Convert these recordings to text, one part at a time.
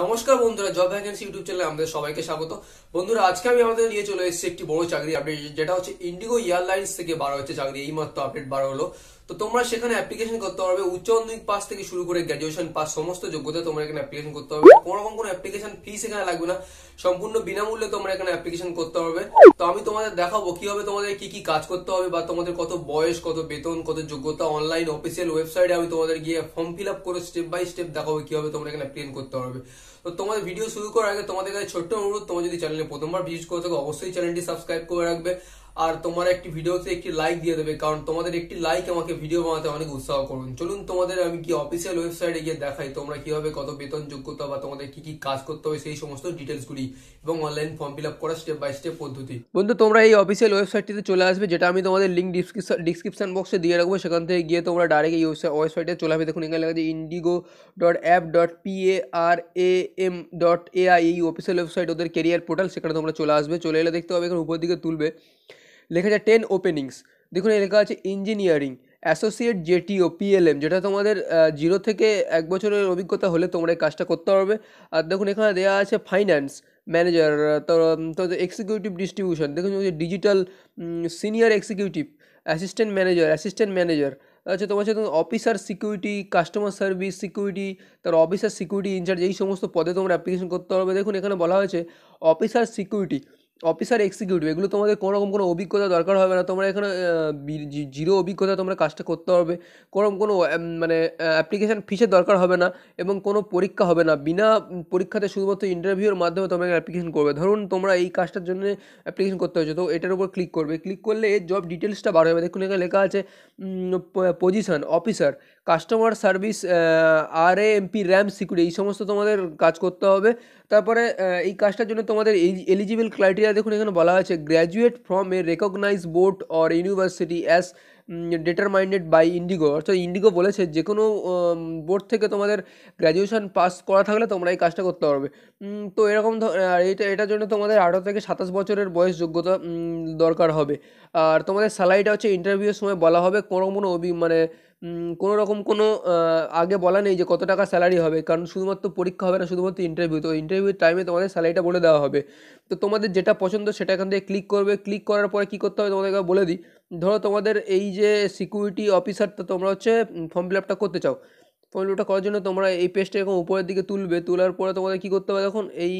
নমস্কার বন্ধুরা job vacancy YouTube চ্যানেলে আমাদের সবাইকে স্বাগত বন্ধুরা আজকে আমি আমাদের নিয়ে চলে এসেছি একটি বড় চাকরি আপডেট যেটা হচ্ছে ইন্ডিগো এয়ারলাইন্স থেকে বারো হচ্ছে চাকরি এইমাত্র আপডেট বারো হলো তো তোমরা সেখানে অ্যাপ্লিকেশন করতে পারবে উচ্চ মাধ্যমিক পাস থেকে শুরু করে গ্রাজুয়েশন পাস সমস্ত যোগ্যতা তোমরা এখানে অ্যাপ্লিকেশন করতে পারবে কোনো রকম কোনো অ্যাপ্লিকেশন ফিস এখানে লাগবে না সম্পূর্ণ বিনামূল্যে তোমরা এখানে অ্যাপ্লিকেশন করতে পারবে তো আমি তোমাদের দেখাবো কিভাবে তোমাদের কি কি কাজ করতে হবে বা তোমাদের কত বয়স কত বেতন কত যোগ্যতা অনলাইন অফিসিয়াল ওয়েবসাইটে আমি তোমাদের গিয়ে ফর্ম ফিল আপ করে স্টেপ বাই স্টেপ দেখাবো কিভাবে তোমরা এখানে প্লেন করতে পারবে তো তোমাদের ভিডিও শুরু করার আগে তোমাদের কাছে ছোট্ট অনুরোধ তোমার যদি চ্যানেলে প্রথমবার ভিজিট করে থাকো অবশ্যই চ্যানেলটি সাবস্ক্রাইব করে রাখবে আর তোমার একটি ভিডিওতে একটি লাইক দিয়ে দেবে কারণ তোমাদের একটি লাইক আমাকে ভিডিও বানাতে অনেক উৎসাহ করুন চলুন তোমাদের আমি কি অফিসিয়াল ওয়েবসাইটে গিয়ে দেখাই তোমরা কিভাবে কত বেতন যোগ্যতা বা তোমাদের কি কি কাজ করতে হবে সেই সমস্ত ডিটেলসগুলি এবং অনলাইন ফর্ম ফিল আপ করার স্টেপ বাই স্টেপ পদ্ধতি বন্ধু তোমরা এই অফিসিয়াল ওয়েবসাইটটিতে চলে আসবে যেটা আমি তোমাদের লিঙ্ক ডিসক্রিপশন বক্সে দিয়ে রাখবো সেখান থেকে গিয়ে তোমরা ডাইরেক্ট এই ওয়েবসাইটে চলে আসবে দেখুন এখানে লেখা যে IndiGo dot app dot P A R A M dot A I এই অফিসিয়াল ওয়েবসাইট ওদের কেরিয়ার পোর্টাল সেখানে তোমরা চলে আসবে চলে এলে দেখতে হবে এখানে উপর দিকে তুলবে লেখা আছে টেন ওপেনিংস দেখুন এই লেখা আছে ইঞ্জিনিয়ারিং অ্যাসোসিয়েট জেটিও পিএলএম যেটা তোমাদের জিরো থেকে এক বছরের অভিজ্ঞতা হলে তোমরা এই কাজটা করতে পারবে আর দেখুন এখানে দেওয়া আছে ফাইন্যান্স ম্যানেজার তো তো এক্সিকিউটিভ ডিস্ট্রিবিউশন দেখুন digital senior executive assistant manager assistant manager আচ্ছা তোমার সাথে officer security customer service security তার অফিসার সিকিউরিটি ইনচার্জ এই সমস্ত পদে তোমরা অ্যাপ্লিকেশন করতে পারবে দেখুন এখানে বলা হয়েছে অফিসার সিকিউরিটি অফিসার এক্সিকিউটিভ এগুলো তোমাদের কোনো রকম কোনো অভিজ্ঞতা দরকার হবে না তোমরা এখানে জিরো অভিজ্ঞতা তোমরা কাজটা করতে হবে কোনোরকম কোনো মানে অ্যাপ্লিকেশান ফিসের দরকার হবে না এবং কোনো পরীক্ষা হবে না বিনা পরীক্ষাতে শুধুমাত্র ইন্টারভিউর মাধ্যমে তোমরা অ্যাপ্লিকেশন করবে ধরুন তোমরা এই কাজটার জন্য অ্যাপ্লিকেশন করতে হয়েছে তো এটার উপর ক্লিক করবে ক্লিক করলে এর জব ডিটেলসটা বার হবে দেখুন এখানে লেখা আছে পজিশন অফিসার কাস্টমার সার্ভিস আর এমপি র্যাম সিকিউরিটি এই সমস্ত তোমাদের কাজ করতে হবে তারপরে এই কাজটার জন্য তোমাদের এলিজিবল ক্রাইটেরিয়া দেখুন এখানে বলা হয়েছে graduate from a recognise board or university as determined by IndiGo অর্থাৎ ইন্ডিগো বলেছে যে কোনো বোর্ড থেকে তোমাদের গ্র্যাজুয়েশন পাস করা থাকলে তোমরা এই কাজটা করতে পারবে তো এরকম এটা এটার জন্য তোমাদের আঠারো থেকে সাতাশ বছরের বয়স যোগ্যতা দরকার হবে আর তোমাদের স্যালারিটা হচ্ছে ইন্টারভিউয়ের সময় বলা হবে কোনো কোনো অভি মানে কোনো রকম কোনো আগে বলা নেই যে কত টাকা স্যালারি হবে কারণ শুধুমাত্র পরীক্ষা হবে না শুধুমাত্র ইন্টারভিউ তো ইন্টারভিউর টাইমে তোমাদের স্যালারিটা বলে দেওয়া হবে তো তোমাদের যেটা পছন্দ সেটা এখান থেকে ক্লিক করবে ক্লিক করার পরে কী করতে হবে তোমাদেরকে বলে দিই ধরো তোমাদের এই যে সিকিউরিটি অফিসারটা তোমরা হচ্ছে ফর্ম ফিল আপটা করতে চাও ফর্ম ফিল আপটা করার জন্য তোমরা এই পেজটা এরকম উপরের দিকে তুলবে তোলার পরে তোমাদের কী করতে হবে দেখুন এই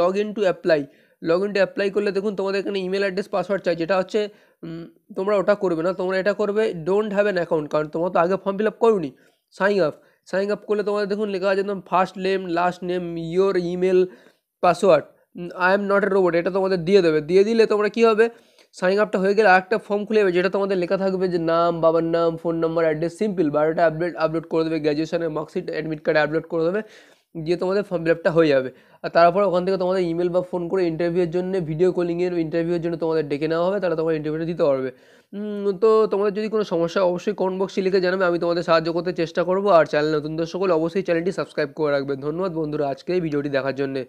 log in to apply log in to apply করলে দেখুন তোমাদের এখানে ইমেল অ্যাড্রেস পাসওয়ার্ড চাই যেটা হচ্ছে তোমরা ওটা করবে না তোমরা এটা করবে ডোন্ট হ্যাভ অ্যান অ্যাকাউন্ট কারণ তোমরা তো আগে ফর্ম ফিল আপ নি সাইন আপ সাইন আপ করলে তোমাদের দেখুন লেখা আছে একদম first name last name your email password I am not a robot এটা তোমাদের দিয়ে দেবে দিয়ে দিলে তোমরা কী হবে সাইন আপটা হয়ে গেলে আরেকটা ফর্ম খুলে যাবে যেটা তোমাদের লেখা থাকবে যে নাম বাবার নাম phone number address simple biodata update upload করে দেবে গ্র্যাজুয়েশনের মার্কশিট অ্যাডমিট কার্ডে আপলোড করে দেবে গিয়ে তোমাদের ফর্ম ফিল আপটা হয়ে যাবে আর তারপর ওখান থেকে তোমাদের ইমেল বা ফোন করে ইন্টারভিউয়ের জন্য ভিডিও কলিংয়ের ইন্টারভিউয়ের জন্য তোমাদের ডেকে নেওয়া হবে তারা তোমার ইন্টারভিউটা দিতে পারবে তো তোমাদের যদি কোনো সমস্যা অবশ্যই কমেন্ট বক্সে লিখে জানাবে আমি তোমাদের সাহায্য করতে চেষ্টা করবো আর চ্যানেল নতুন দর্শক হলে অবশ্যই চ্যানেলটি সাবস্ক্রাইব করে রাখবেন ধন্যবাদ বন্ধুরা আজকে এই ভিডিওটি দেখার জন্যে